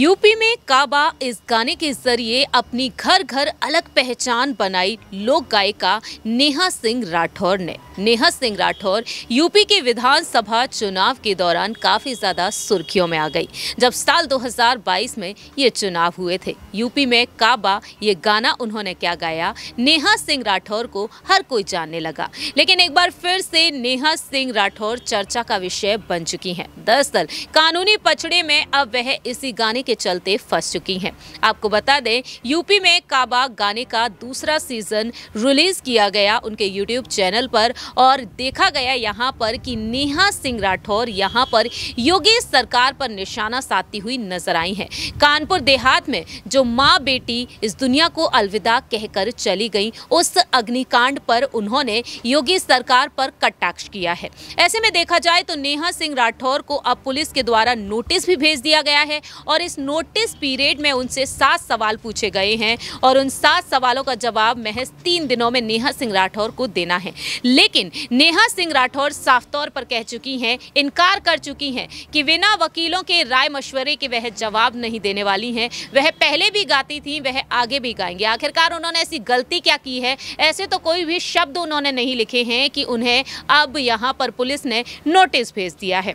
UP में काबा इस गाने के जरिए अपनी घर घर अलग पहचान बनाई लोक गायिका नेहा सिंह राठौर ने नेहा सिंह राठौर यूपी के विधानसभा चुनाव के दौरान काफी ज्यादा सुर्खियों में आ गई जब साल 2022 में ये चुनाव हुए थे यूपी में काबा ये गाना उन्होंने क्या गाया नेहा सिंह राठौर को हर कोई जानने लगा लेकिन एक बार फिर से नेहा सिंह राठौर चर्चा का विषय बन चुकी है दरअसल कानूनी पचड़े में अब वह इसी गाने के चलते फंस चुकी हैं आपको बता दें यूपी में काबा गाने का दूसरा सीजन रिलीज किया गया उनके यूट्यूब चैनल पर और देखा गया यहाँ पर कि नेहा सिंह राठौर यहाँ पर योगी सरकार पर निशाना साधती हुई नजर आई हैं कानपुर देहात में जो माँ बेटी इस दुनिया को अलविदा कहकर चली गई उस अग्निकांड पर उन्होंने योगी सरकार पर कटाक्ष किया है ऐसे में देखा जाए तो नेहा सिंह राठौर को अब पुलिस के द्वारा नोटिस भी भेज दिया गया है और इस नोटिस पीरियड में उनसे सात सवाल पूछे गए हैं और उन सात सवालों का जवाब महज तीन दिनों में नेहा सिंह राठौर को देना है लेकिन नेहा सिंह राठौर साफ तौर पर कह चुकी हैं इनकार कर चुकी हैं कि बिना वकीलों के राय मशवरे के वह जवाब नहीं देने वाली हैं वह पहले भी गाती थी वह आगे भी गाएंगे आखिरकार उन्होंने ऐसी गलती क्या की है ऐसे तो कोई भी शब्द उन्होंने नहीं लिखे हैं कि उन्हें अब यहाँ पर पुलिस ने नोटिस भेज दिया है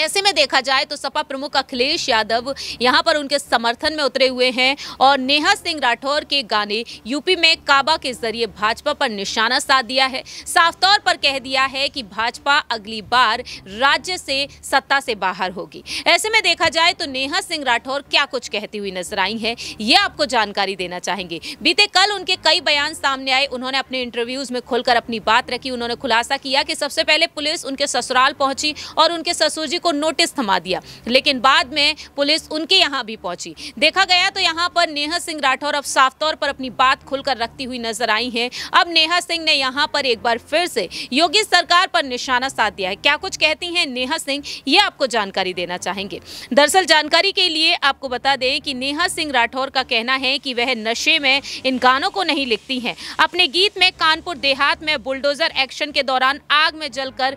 ऐसे में देखा जाए तो सपा प्रमुख अखिलेश यादव यहाँ पर उनके समर्थन में उतरे हुए हैं और नेहा सिंह राठौर के गाने यूपी में काबा के जरिए भाजपा पर निशाना साध दिया है साफ तौर पर कह दिया है कि भाजपा अगली बार राज्य से सत्ता से बाहर होगी ऐसे में देखा जाए तो नेहा सिंह राठौर क्या कुछ कहती हुई नजर आई है यह आपको जानकारी देना चाहेंगे बीते कल उनके कई बयान सामने आए उन्होंने अपने इंटरव्यूज में खुलकर अपनी बात रखी उन्होंने खुलासा किया कि सबसे पहले पुलिस उनके ससुराल पहुंची और उनके ससुर जी को को नोटिस थमा दिया लेकिन बाद में पुलिस उनके यहाँ भी पहुंची देखा गया तो यहाँ पर नेहा सिंह राठौर अब साफ तौर पर अपनी बात खुलकर रखती हुई नजर आई है अब नेहा सिंह ने यहाँ पर एक बार फिर से योगी सरकार पर निशाना साध दिया है क्या कुछ कहती है नेहा सिंह ये आपको जानकारी देना चाहेंगे दरअसल जानकारी के लिए आपको बता दें कि नेहा सिंह राठौर का कहना है कि वह नशे में इन गानों को नहीं लिखती हैं अपने गीत में कानपुर देहात में बुलडोजर एक्शन के दौरान आग में जलकर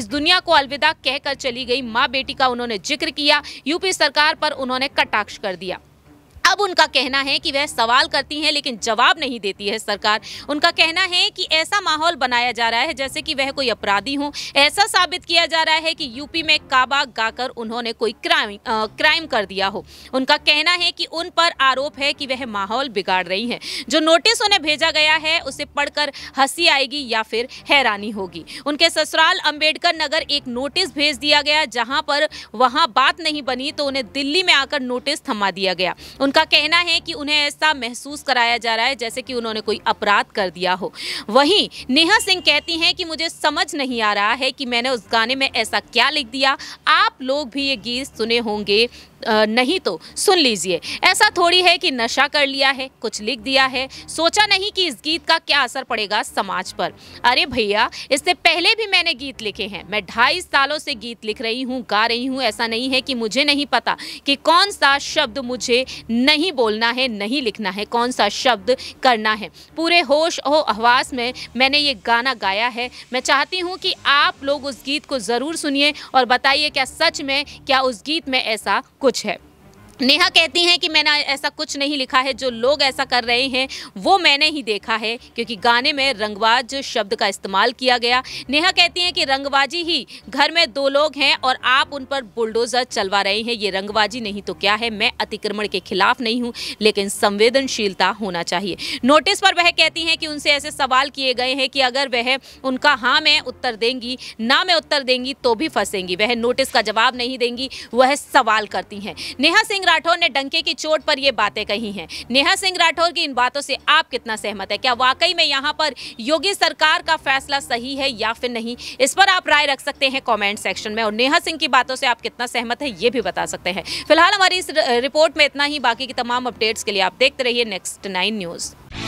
इस दुनिया को अलविदा कहकर चली गई माँ बेटी का उन्होंने जिक्र किया यूपी सरकार पर उन्होंने कटाक्ष कर दिया अब उनका कहना है कि वह सवाल करती हैं लेकिन जवाब नहीं देती है सरकार उनका कहना है कि ऐसा माहौल बनाया जा रहा है जैसे कि वह कोई अपराधी हो ऐसा साबित किया जा रहा है कि यूपी में काबा गाकर उन्होंने कोई क्राइम आ, क्राइम कर दिया हो उनका कहना है कि उन पर आरोप है कि वह माहौल बिगाड़ रही हैं जो नोटिस उन्हें भेजा गया है उसे पढ़कर हंसी आएगी या फिर हैरानी होगी उनके ससुराल अम्बेडकर नगर एक नोटिस भेज दिया गया जहाँ पर वहाँ बात नहीं बनी तो उन्हें दिल्ली में आकर नोटिस थमा दिया गया उनका उनका कहना है कि उन्हें ऐसा महसूस कराया जा रहा है जैसे कि उन्होंने कोई अपराध कर दिया हो वहीं नेहा सिंह कहती हैं कि मुझे समझ नहीं आ रहा है कि मैंने उस गाने में ऐसा क्या लिख दिया आप लोग भी ये गीत सुने होंगे नहीं तो सुन लीजिए ऐसा थोड़ी है कि नशा कर लिया है कुछ लिख दिया है सोचा नहीं कि इस गीत का क्या असर पड़ेगा समाज पर अरे भैया इससे पहले भी मैंने गीत लिखे हैं मैं ढाई सालों से गीत लिख रही हूँ गा रही हूँ ऐसा नहीं है कि मुझे नहीं पता कि कौन सा शब्द मुझे नहीं बोलना है नहीं लिखना है कौन सा शब्द करना है पूरे होश और अहवास में मैंने ये गाना गाया है मैं चाहती हूँ कि आप लोग उस गीत को ज़रूर सुनिए और बताइए क्या सच में क्या उस गीत में ऐसा कुछ है नेहा कहती हैं कि मैंने ऐसा कुछ नहीं लिखा है जो लोग ऐसा कर रहे हैं वो मैंने ही देखा है क्योंकि गाने में रंगबाज शब्द का इस्तेमाल किया गया नेहा कहती हैं कि रंगबाजी ही घर में दो लोग हैं और आप उन पर बुलडोज़र चलवा रहे हैं ये रंगबाजी नहीं तो क्या है मैं अतिक्रमण के खिलाफ नहीं हूँ लेकिन संवेदनशीलता होना चाहिए नोटिस पर वह कहती हैं कि उनसे ऐसे सवाल किए गए हैं कि अगर वह उनका हाँ मैं उत्तर देंगी ना मैं उत्तर देंगी तो भी फंसेंगी वह नोटिस का जवाब नहीं देंगी वह सवाल करती हैं नेहा सिंह राठौर ने डंके की चोट पर ये बातें कही हैं नेहा सिंह राठौर की इन बातों से आप कितना सहमत है क्या वाकई में यहाँ पर योगी सरकार का फैसला सही है या फिर नहीं इस पर आप राय रख सकते हैं कॉमेंट सेक्शन में और नेहा सिंह की बातों से आप कितना सहमत है ये भी बता सकते हैं फिलहाल हमारी इस रिपोर्ट में इतना ही बाकी की तमाम अपडेट्स के लिए आप देखते रहिए नेक्स्ट नाइन न्यूज़